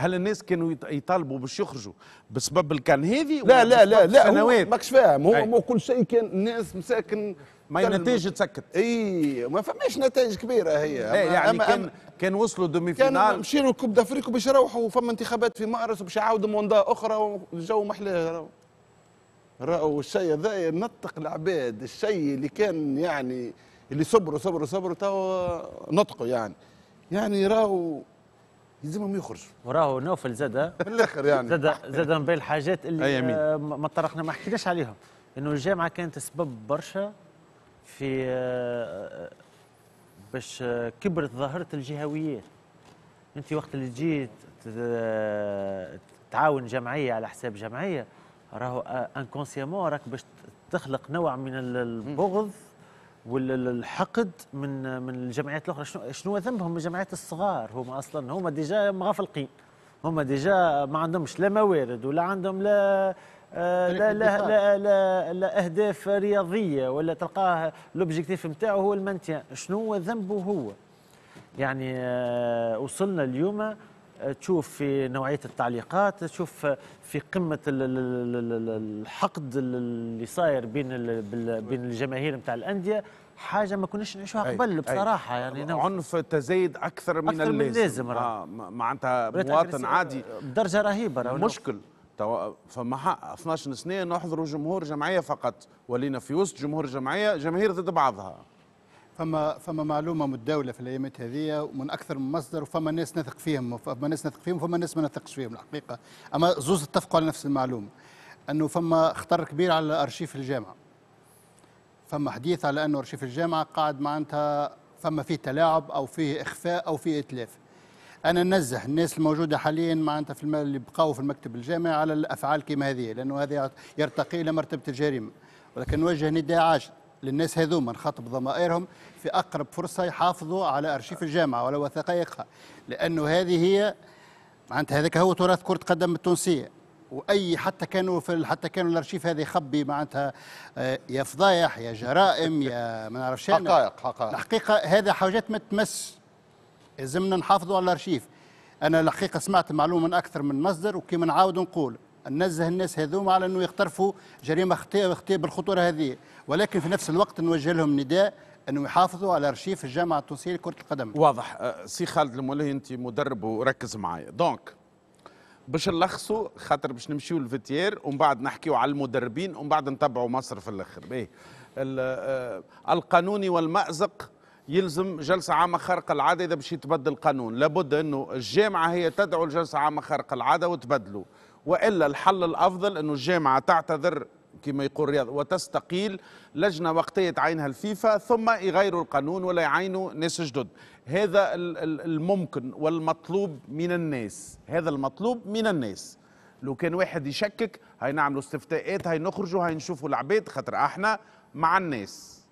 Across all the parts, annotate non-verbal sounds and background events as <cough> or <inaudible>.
هل الناس كانوا يطالبوا باش يخرجوا بسبب الكان هذه لا لا لا لا سنوات ماكش فاهم هو مو كل شيء كان الناس مساكن ما النتائج تسكت اي ما فماش نتائج كبيره هي أما يعني أما كان أما كان وصلوا دومي فينال كانوا مشيوا كوب دافريك باش يروحوا فما انتخابات في مارس باش يعاودوا موندا اخرى والجو محلاه راهو الشيء هذا ينطق العباد الشيء اللي كان يعني اللي صبروا صبروا صبروا توا نطقوا يعني يعني راهو يلزمهم يخرج وراهو نوفل زاد <laughs> الاخر يعني زاد زاد من بين الحاجات اللي آه، ما طرقنا ما حكيناش عليهم انه الجامعه كانت سبب برشا في آه، باش آه، كبرت ظاهره الجهويات انت وقت اللي تجي تعاون جمعيه على حساب جمعيه راهو انكونسيامون راك باش تخلق نوع من البغض والحقد من من الجمعيات الاخرى شنو شنو ذنبهم الجمعيات الصغار هم اصلا هم ديجا مغفلقين هم ديجا ما عندهمش لا موارد ولا عندهم لا آه، لا, لا, لا, لا, لا اهداف رياضيه ولا تلقاه لوبجيكتيف نتاعو هو المانتيان شنو ذنبه هو يعني آه، وصلنا اليوم تشوف في نوعيه التعليقات تشوف في قمه الحقد اللي صاير بين بين الجماهير نتاع الانديه حاجه ما كناش نعيشوها قبل بصراحه أي. يعني نعم. عنف تزايد اكثر من أكثر اللازم, من اللازم آه معناتها مواطن عادي بدرجه رهيبه نعم. مشكل فما 12 سنه نحضروا جمهور جمعيه فقط ولينا في وسط جمهور جمعيه جماهير ضد بعضها فما فما معلومه متداوله في الايامات هذه ومن اكثر من مصدر وفما ناس نثق فيهم فما ناس نثق فيهم وفما ناس ما نثقش فيهم الحقيقه اما زوز اتفقوا على نفس المعلومه انه فما خطر كبير على ارشيف الجامعه فما حديث على انه ارشيف الجامعه قاعد معناتها فما فيه تلاعب او فيه اخفاء او فيه اتلاف انا ننزه الناس الموجوده حاليا معناتها في اللي بقاو في المكتب الجامعي على الافعال كما هذه لانه هذا يرتقي الى مرتبه الجريمه ولكن نوجه نداء عاجل للناس هذوما نخاطب ضمائرهم في اقرب فرصه يحافظوا على ارشيف الجامعه ولا وثائقها لانه هذه هي معناتها هذاك هو تراث كره قدم التونسيه واي حتى كانوا في حتى كانوا الارشيف هذا يخبي معناتها آه، يا فضايح يا جرائم يا ما نعرفش حقائق حقائق الحقيقه هذا حاجات ما تمس لازمنا نحافظوا على الارشيف انا الحقيقه سمعت معلومه من اكثر من مصدر وكما نعاود نقول ننزه الناس هذوما على انه يقترفوا جريمه خطيئه بالخطوره هذه ولكن في نفس الوقت نوجه لهم نداء انه يحافظوا على ارشيف الجامعه التونسيه لكره القدم واضح أه، سي خالد المولي انت مدرب وركز معايا دونك باش نلخصوا خاطر باش نمشيو للفيتيير ومن بعد نحكيو على المدربين ومن بعد نتبعوا مصر في الاخر باهي إيه. القانوني والمازق يلزم جلسة عامة خارق العادة إذا باش يتبدل القانون لابد أنه الجامعة هي تدعو لجلسة عامة خارق العادة وتبدلوا والا الحل الافضل انه الجامعه تعتذر كما يقول رياض وتستقيل لجنة وقتية تعينها الفيفا ثم يغيروا القانون ولا يعينوا ناس جدد هذا الممكن والمطلوب من الناس هذا المطلوب من الناس لو كان واحد يشكك هاي نعملوا استفتاءات هاي نخرجوا هاي نشوفوا العباد خاطر احنا مع الناس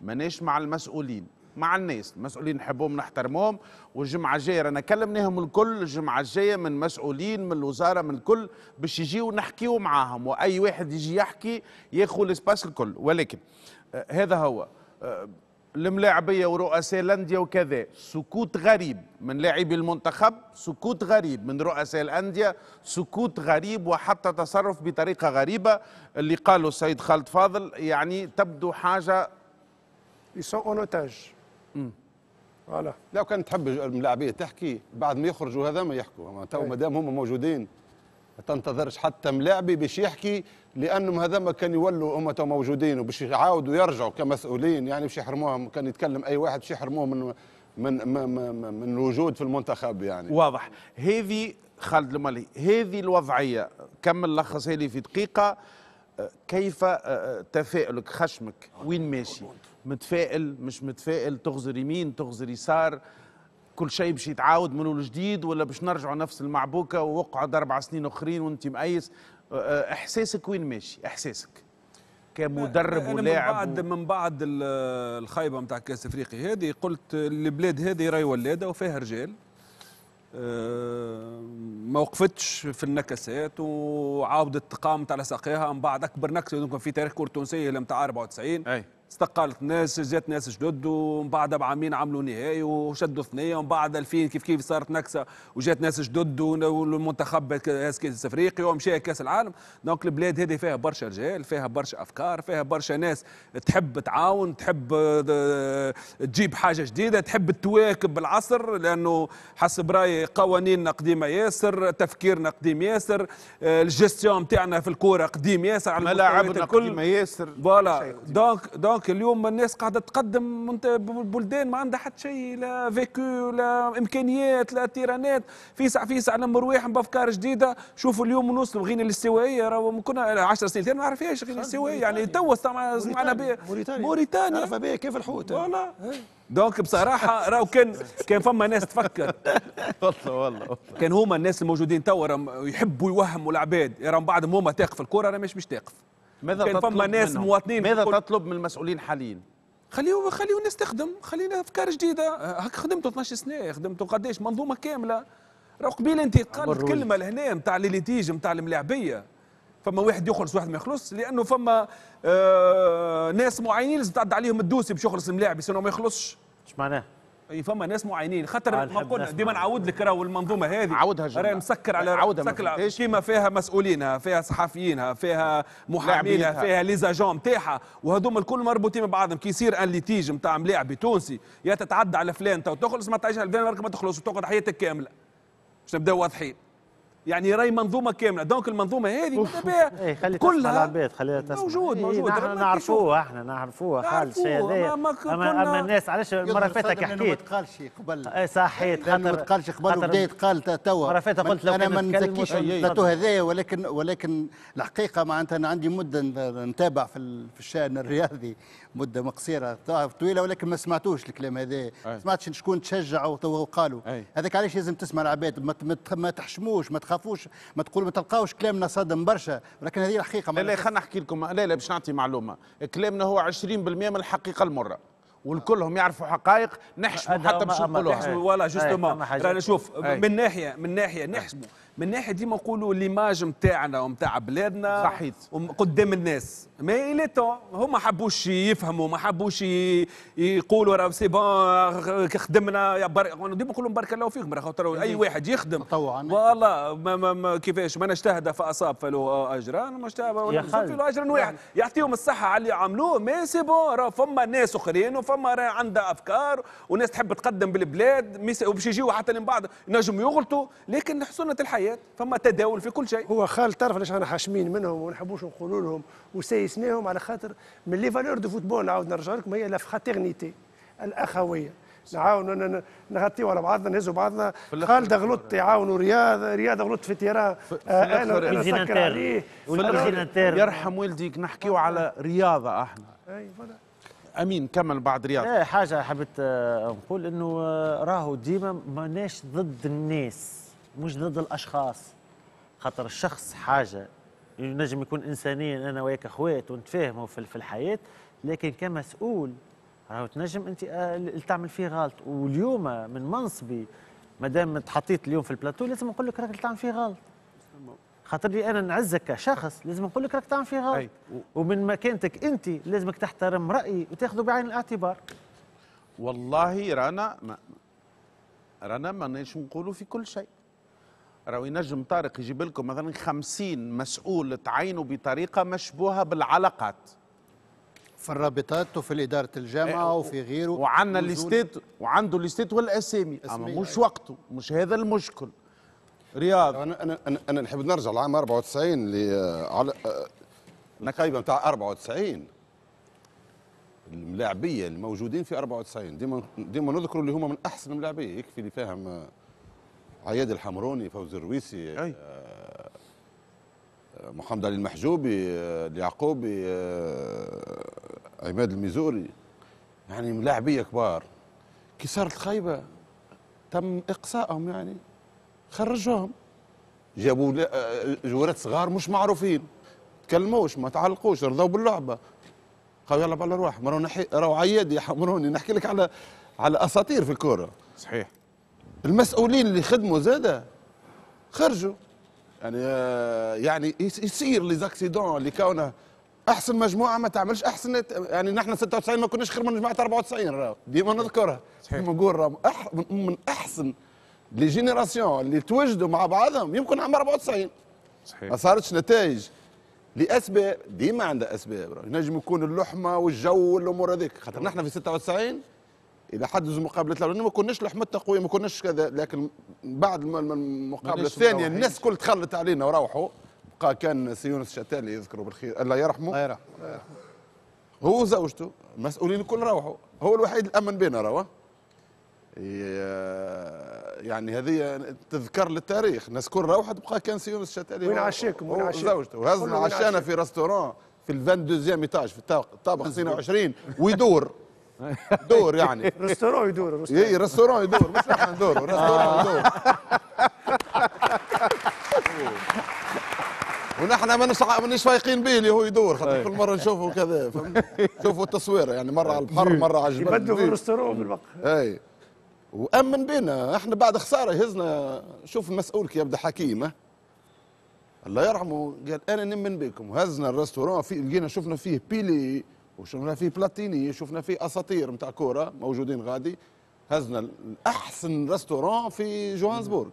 ماناش مع المسؤولين مع الناس المسؤولين نحبهم نحترمهم والجمعه الجايه رانا كلمناهم الكل الجمعه الجايه من مسؤولين من الوزاره من الكل باش يجيو نحكيو معاهم واي واحد يجي يحكي ياخذ الاسباس الكل ولكن آه هذا هو آه الملاعبيه ورؤساء الانديه وكذا سكوت غريب من لاعبي المنتخب سكوت غريب من رؤساء الانديه سكوت غريب وحتى تصرف بطريقه غريبه اللي قاله السيد خالد فاضل يعني تبدو حاجه Ils sont en otage. ولا. لو كان تحب الملاعبيه تحكي بعد ما يخرجوا هذا ما يحكوا ما تو إيه. دام هم موجودين ما تنتظرش حتى ملاعبي باش يحكي لانهم هذا ما كان يولوا هم تو موجودين وباش يعاودوا يرجعوا كمسؤولين يعني باش يحرموهم كان يتكلم اي واحد باش يحرموه من من من, من الوجود في المنتخب يعني واضح هذه خالد المالي هذه الوضعيه كمل لخصها لي في دقيقه كيف آه، آه، تفاؤلك خشمك وين ماشي متفائل مش متفائل تغزر يمين تغزر يسار كل شيء باش يتعاود من اول جديد ولا باش نرجعوا نفس المعبوكه وقعد اربع سنين اخرين وانت مقيس آه، احساسك وين ماشي احساسك كمدرب ولاعب من بعد و... من بعد الخيبه نتاع كاس افريقيا هذه قلت البلاد هذه راي ولاده وفيها رجال آه، ما وقفتش في النكسات وعاودت قامت على ساقيها من بعد اكبر نكسه في تاريخ كره التونسيه اللي نتاع 94 أي. استقالت ناس جات ناس جدد ومن بعد بعامين عملوا نهائي وشدوا ثنيه ومن بعد 2000 كيف كيف صارت نكسه وجات ناس جدد والمنتخب كاس افريقيا ومشى كاس العالم دونك البلاد هذه فيها برشا رجال فيها برشا افكار فيها برشا ناس تحب تعاون تحب آه، تجيب حاجه جديده تحب تواكب العصر لانه حسب رايي قوانيننا قديمه ياسر تفكيرنا قديم ياسر آه، الجستيون تاعنا في الكوره قديم ياسر على ملاعبنا قديمه ياسر فوالا دونك دونك دونك اليوم الناس قاعده تقدم بلدان ما عندها حتى شيء لا فيكو لا امكانيات لا تيرانات فيسع فيسع لمرواح بافكار جديده شوفوا اليوم نوصلوا غينا الاستوائيه راهو كنا 10 سنين ما عرفهاش غينا الاستوائيه يعني تو سمعنا بها موريتانيا موريتانيا عرفها بها كيف الحوت فوالا إيه. دونك بصراحه راهو كان كان فما ناس تفكر <laughs> والله والله كان هما الناس الموجودين توا يحبوا يوهموا العباد راهم بعدهم هما تاقف الكره انا مش مش تاقف ماذا كان فما ناس منهم؟ مواطنين ماذا تطلب من المسؤولين حاليا؟ خليه خليه الناس تخدم خلينا افكار جديده هك آه، خدمت 12 سنه خدمت قداش منظومه كامله راه قبيله انت قالت كلمه لهنا نتاع ليتيج نتاع الملاعبيه فما واحد يخلص واحد ما يخلص لانه فما آه ناس معينين لازم تعدى عليهم الدوسي باش يخلص الملاعب يصير ما يخلصش اش معناه فما ناس معينين خاطر آه، ما قلنا ديما نعاود لك راهو المنظومه هذه عاودها راهي مسكر على عاودها مسكر كيما فيها مسؤولينها فيها صحفيينها فيها محامينها فيها ليزاجون زاجون نتاعها وهذوما الكل مربوطين ببعضهم كي يصير ان ليتيج نتاع ملاعبي تونسي يا تتعدى على فلان تو تخلص ما تعيش على فلان ما تخلص وتقعد حياتك كامله باش نبداو واضحين يعني راي منظومه كامله دونك المنظومه هذه ايه كلها البيت خليها تسمع موجود إيه موجود نحن نعرفوها احنا نعرفوها خالص هذا إيه، اما اما الناس علاش المره فاتت حكيت إيه، إيه، ما تقالش قبل اي صحيت خاطر ما تقالش قبل بداية قال توا المره فاتت قلت لو انا ما نزكيش هذايا ولكن ولكن الحقيقه معناتها انا عندي مده نتابع في في الشان الرياضي مده مقصيره طويله ولكن ما سمعتوش الكلام هذا ما سمعتش شكون تشجع وقالوا هذاك علاش لازم تسمع العباد ما تحشموش ما تخافوش تخافوش ما تقول ما تلقاوش كلامنا صادم برشا ولكن هذه الحقيقه لا لا خلينا نحكي لكم لا لا باش نعطي معلومه كلامنا هو 20% من الحقيقه المره والكلهم يعرفوا حقائق نحشموا حتى مش نقولوا نحشموا ولا جوستومون رانا يعني شوف من ناحيه من ناحيه نحشموا من ناحيه ديما نقولوا ليماج نتاعنا ونتاع بلادنا صحيت قدام الناس مي الي تو هما حبوش يفهموا ما حبوش يقولوا راه سي بون خدمنا يا بر... ديما نقول لهم بارك الله فيكم راه خاطر اي إيه. واحد يخدم طوعا والله ما ما ما كيفاش من اجتهد فاصاب فله آه، انا ما اجتهد واحد نعم. يعطيهم الصحه على اللي عملوه مي سي بون راه فما ناس اخرين وفما فما عندها افكار وناس تحب تقدم بالبلاد وباش يجيو حتى من بعض نجم يغلطوا لكن حسنة الحياه فما تداول في كل شيء هو خال تعرف علاش احنا حاشمين منهم وما نحبوش نقولوا لهم وسايسناهم على خاطر من لي فالور دو فوتبول نعاود نرجع لكم هي لا فراترنيتي الاخويه نعاونوا نغطيو على بعضنا نهزوا بعضنا خالد غلط يعاونوا رياض رياض غلط في تيران آه انا نسكر يعني. عليه يرحم والديك نحكيو على رياضه احنا اي فوالا امين كمل بعد رياض لا حاجه حبيت آه، نقول انه آه، راهو ديما ماناش ضد الناس مش ضد الاشخاص خاطر الشخص حاجه ينجم يكون انسانيا انا وياك اخوات ونتفاهموا في الحياه لكن كمسؤول راهو تنجم انت اللي آه، تعمل فيه غلط واليوم من منصبي ما دام تحطيت اليوم في البلاتو لازم نقول لك راك تعمل فيه غلط خاطر لي انا نعزك كشخص لازم نقول لك راك تعمل فيها غلط ومن مكانتك انت لازمك تحترم رايي وتاخذه بعين الاعتبار والله رانا ما رانا ما نيش نقولوا في كل شيء راهو ينجم طارق يجيب لكم مثلا 50 مسؤول تعينوا بطريقه مشبوهه بالعلاقات في الرابطات وفي اداره الجامعه إيه، وفي غيره وعندنا الليستات وعنده الليستات والاسامي اما مش أيوة. وقته مش هذا المشكل رياض انا انا انا, أنا نحب نرجع لعام 94 ل آه، على آه، نقايبه نتاع 94 الملاعبيه الموجودين في 94 ديما ديما نذكروا اللي هما من احسن الملاعبيه يكفي اللي فاهم آه، عياد الحمروني فوز الرويسي أي. محمد علي المحجوبي اليعقوبي عماد الميزوري يعني ملاعبيه كبار كي صارت خايبه تم اقصائهم يعني خرجوهم جابوا جوارات آه، آه، صغار مش معروفين تكلموش ما تعلقوش رضوا باللعبه قالوا يلا بالله روح راهو راهو عيادي يحمروني نحكي لك على على اساطير في الكوره صحيح المسؤولين اللي خدموا زاده خرجوا يعني آه، يعني يصير لي زاكسيدون اللي كونه احسن مجموعه ما تعملش احسن يعني نحن 96 ما كناش خير من جماعه 94 ديما نذكرها صحيح نقول من احسن لي جينيراسيون اللي توجدوا مع بعضهم يمكن عمر 94 صحيح ما صارتش نتائج لاسباب ديما عندها اسباب ينجم يكون اللحمه والجو والامور هذيك خاطر نحن في 96 اذا حد مقابله الاولانيه ما كناش لحمتنا قويه ما كناش كذا لكن بعد المقابله الثانيه الناس كل تخلت علينا وروحوا بقى كان سي يونس الشتالي يذكره بالخير الله يرحمه الله يرحمه هو وزوجته مسؤولين الكل روحوا هو الوحيد الامن بينا روا يعني هذه تذكر للتاريخ الناس روحة روحت بقى كان سيونس الشتالي وين عشاكم وين عشاكم زوجته وهزنا عشانا في ريستوران في ال 22 ايتاج في الطابق 22 <laughs> ويدور دور يعني <laughs> ريستورون يدور اي ريستورون إيه، يدور مش احنا ندور <laughs> ريستورون آه. يدور ونحن مانيش مانيش فايقين به اللي هو يدور خاطر كل مره نشوفه كذا شوفوا التصوير يعني مره على البحر مره على الجبل يبدلوا في الريستورون بالوقت اي وامن بينا احنا بعد خساره هزنا شوف المسؤول كي يبدا حكيمه الله يرحمه قال انا نمن بكم وهزنا الريستورون في لقينا شفنا فيه بيلي وشفنا فيه بلاتيني شفنا فيه اساطير نتاع كوره موجودين غادي هزنا احسن ريستورون في جوهانسبورغ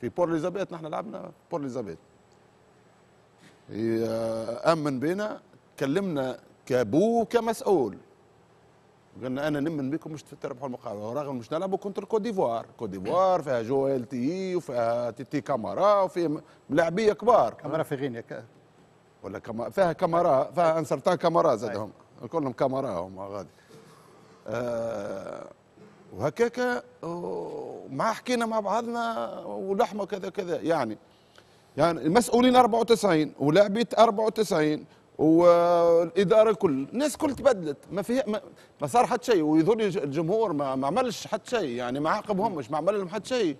في بور اليزابيث نحن لعبنا بور اليزابيث امن بينا كلمنا كابو كمسؤول قلنا انا نمن بكم مش تربحوا المقابله ورغم مش نلعبوا كونتر كوت ديفوار كوت ديفوار فيها ال تي وفيها تيتي كامارا وفيها ملاعبيه كبار كامارا في غينيا ولا كما فيها كامارا فيها انسرتان كامارا طيب. زادهم كلهم كامارا هم غادي آه وهكاك مع حكينا مع بعضنا ولحمه كذا كذا يعني يعني المسؤولين 94 ولعبت 94 والاداره كل الناس كل تبدلت ما فيها ما, ما صار حتى شيء ويظن الجمهور ما, ما عملش حتى شيء يعني ما عاقبهمش ما عمل لهم حتى شيء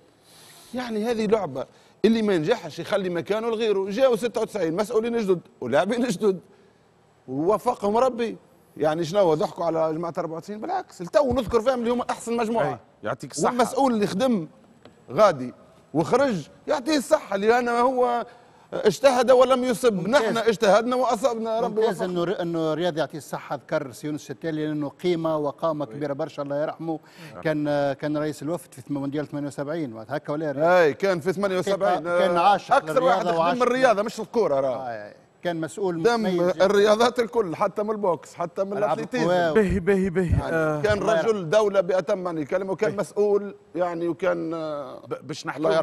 يعني هذه لعبه اللي ما ينجحش يخلي مكانه لغيره جاوا 96 مسؤولين جدد ولاعبين جدد ووفقهم ربي يعني شنو ضحكوا على جماعه 94 بالعكس التو نذكر فيهم اللي هم احسن مجموعه يعطيك الصحه والمسؤول اللي خدم غادي وخرج يعطيه الصحه لان هو اجتهد ولم يصب ممتاز. نحن اجتهدنا واصبنا ربي ممتاز انه انه رياض يعطيه الصحه ذكر سيون الشتالي لانه قيمه وقامه طيب. كبيره برشا الله يرحمه نعم. كان كان رئيس الوفد في مونديال 78 وقت هكا ولا اي كان في 78 كان آه، عاشق اكثر واحد خدم من الرياضه مش الكوره راه آه، يعني كان مسؤول دم الرياضات الكل حتى من البوكس حتى من الاتليتيزم به به به يعني آه، كان رجل دوله باتم معنى الكلمه وكان مسؤول يعني وكان باش نحكي